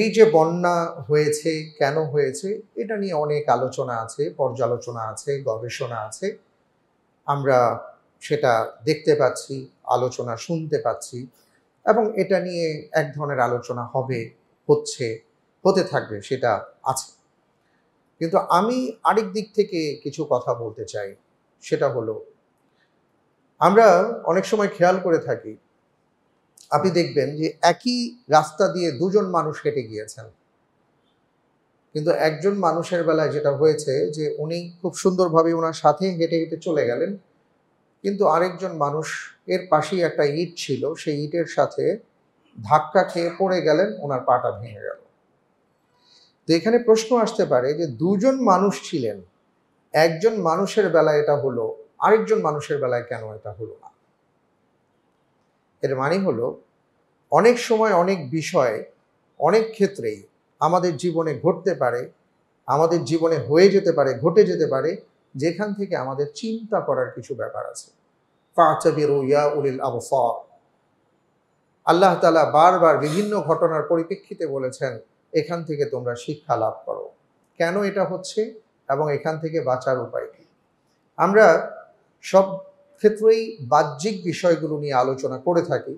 এই যে বন্যা হয়েছে কেন হয়েছে এটা নিয়ে অনেক আলোচনা আছে পর্যালোচনা আছে গবেষণা আছে আমরা সেটা দেখতে পাচ্ছি আলোচনা শুনতে পাচ্ছি এবং এটা নিয়ে এক ধরনের আলোচনা হবে হচ্ছে হতে থাকবে সেটা আছে কিন্তু আমি আরেক দিক থেকে কিছু কথা বলতে চাই সেটা হলো আমরা অনেক সময় খেয়াল করে থাকি আপনি দেখবেন যে একই রাস্তা দিয়ে দুজন মানুষ হেঁটে গিয়েছেন কিন্তু একজন মানুষের বেলায় যেটা হয়েছে যে উনি খুব সুন্দরভাবে ওনার সাথে হেঁটে হেঁটে চলে গেলেন কিন্তু আরেকজন মানুষ এর পাশেই একটা ইট ছিল সেই ইটের সাথে ধাক্কা খেয়ে পড়ে গেলেন ওনার পাটা ভেঙে গেল তো এখানে প্রশ্ন আসতে পারে যে দুজন মানুষ ছিলেন একজন মানুষের বেলায় এটা হলো আরেকজন মানুষের বেলায় কেন এটা হলো না এর মানে হলো অনেক সময় অনেক বিষয় অনেক ক্ষেত্রেই আমাদের জীবনে ঘটতে পারে আমাদের জীবনে হয়ে যেতে পারে ঘটে যেতে পারে যেখান থেকে আমাদের চিন্তা করার কিছু ব্যাপার আছে আল্লাহ তালা বারবার বিভিন্ন ঘটনার পরিপ্রেক্ষিতে বলেছেন এখান থেকে তোমরা শিক্ষা লাভ করো কেন এটা হচ্ছে এবং এখান থেকে বাঁচার উপায় কি আমরা সব ক্ষেত্রেই বাহ্যিক বিষয়গুলো নিয়ে আলোচনা করে থাকি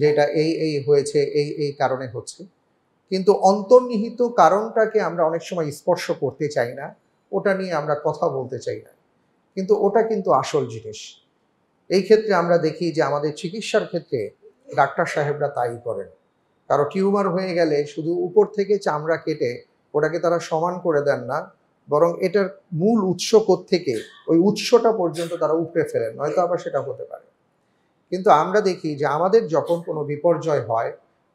যে এটা এই এই হয়েছে এই এই কারণে হচ্ছে কিন্তু অন্তর্নিহিত কারণটাকে আমরা অনেক সময় স্পর্শ করতে চাই না ওটা নিয়ে আমরা কথা বলতে চাই না কিন্তু ওটা কিন্তু আসল জিনিস এই ক্ষেত্রে আমরা দেখি যে আমাদের চিকিৎসার ক্ষেত্রে ডাক্তার সাহেবরা তাই করেন কারো টিউমার হয়ে গেলে শুধু উপর থেকে চামড়া কেটে ওটাকে তারা সমান করে দেন না বরং এটার মূল উৎস থেকে ওই উৎসটা পর্যন্ত তারা উপড়ে ফেলেন নয়তো আবার সেটা হতে পারে কিন্তু আমরা দেখি যে আমাদের যখন কোনো বিপর্যয় হয়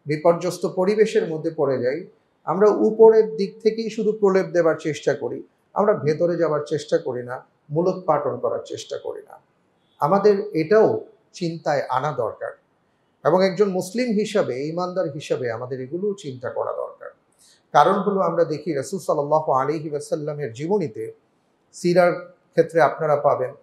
বিপর্যস্ত পরিবেশের মধ্যে পড়ে যাই আমরা উপরের দিক থেকেই শুধু প্রলেপ দেবার চেষ্টা করি আমরা ভেতরে যাওয়ার চেষ্টা করি না মূলোৎপাটন করার চেষ্টা করি না আমাদের এটাও চিন্তায় আনা দরকার এবং একজন মুসলিম হিসাবে ইমানদার হিসাবে আমাদের এগুলোও চিন্তা করা দরকার কারণ হলো আমরা দেখি রসুল সাল্লাহ আলিহি ওয়াসাল্লামের জীবনীতে সিরার ক্ষেত্রে আপনারা পাবেন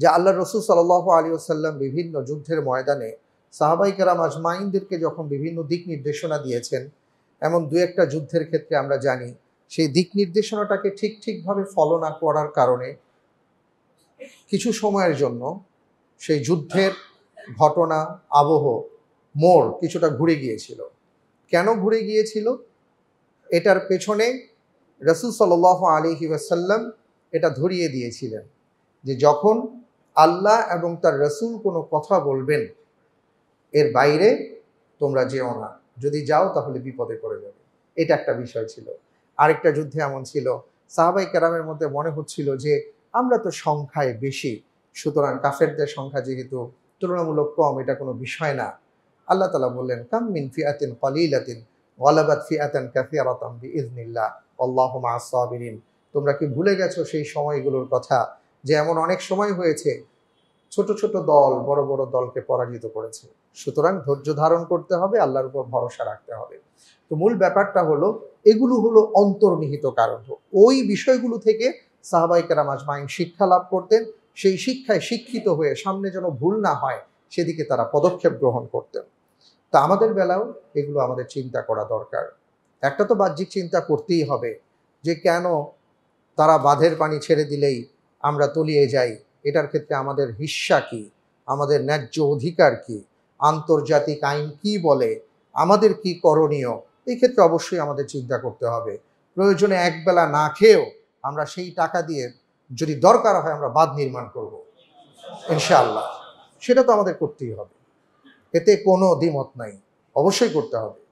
যে আল্লাহ রসুল সাল আলী আসাল্লাম বিভিন্ন যুদ্ধের ময়দানে সাহাবাইকারাম আজমাইনদেরকে যখন বিভিন্ন দিক নির্দেশনা দিয়েছেন এমন দু একটা যুদ্ধের ক্ষেত্রে আমরা জানি সেই দিক নির্দেশনাটাকে ঠিক ঠিকভাবে ফলো না করার কারণে কিছু সময়ের জন্য সেই যুদ্ধের ঘটনা আবহ মোড় কিছুটা ঘুরে গিয়েছিল কেন ঘুরে গিয়েছিল এটার পেছনে রসুল সাল আলী ওয়াসাল্লাম এটা ধরিয়ে দিয়েছিলেন যে যখন আল্লাহ এবং তার রসুল কোনো কথা বলবেন এর বাইরে তোমরা যেও না যদি যাও তাহলে বিপদে পড়ে যাবে এটা একটা বিষয় ছিল আরেকটা যুদ্ধে এমন ছিল সাহাবাই কেরামের মধ্যে মনে হচ্ছিল যে আমরা তো সংখ্যায় বেশি সুতরাং কাফেরদের সংখ্যা যেহেতু তুলনামূলক কম এটা কোনো বিষয় না আল্লাহ তালা বললেন কাম্মিন ফিয়াতিন কলিলাতিন গলাবাদ ফিয়াতেন কাফিয়ারাতাম বি ইজনিল্লাহ আল্লাহ মাসাবিরিন তোমরা কি ভুলে গেছো সেই সময়গুলোর কথা যে এমন অনেক সময় হয়েছে ছোট ছোট দল বড় বড় দলকে পরাজিত করেছে সুতরাং ধৈর্য ধারণ করতে হবে আল্লাহর উপর ভরসা রাখতে হবে তো মূল ব্যাপারটা হলো এগুলো হলো অন্তর্নিহিত কারণ ওই বিষয়গুলো থেকে সাহাবাইকেরাম মাইন শিক্ষা লাভ করতেন সেই শিক্ষায় শিক্ষিত হয়ে সামনে যেন ভুল না হয় সেদিকে তারা পদক্ষেপ গ্রহণ করতেন তা আমাদের বেলাও এগুলো আমাদের চিন্তা করা দরকার একটা তো বাহ্যিক চিন্তা করতেই হবে যে কেন তারা বাঁধের পানি ছেড়ে দিলেই আমরা তলিয়ে যাই এটার ক্ষেত্রে আমাদের হিস্সা কি আমাদের ন্যায্য অধিকার কি আন্তর্জাতিক আইন কি বলে আমাদের কি করণীয় এই ক্ষেত্রে অবশ্যই আমাদের চিন্তা করতে হবে প্রয়োজনে একবেলা না খেয়েও আমরা সেই টাকা দিয়ে যদি দরকার হয় আমরা বাদ নির্মাণ করব ইনশাআল্লাহ সেটা তো আমাদের করতেই হবে এতে কোনো দ্বিমত নাই অবশ্যই করতে হবে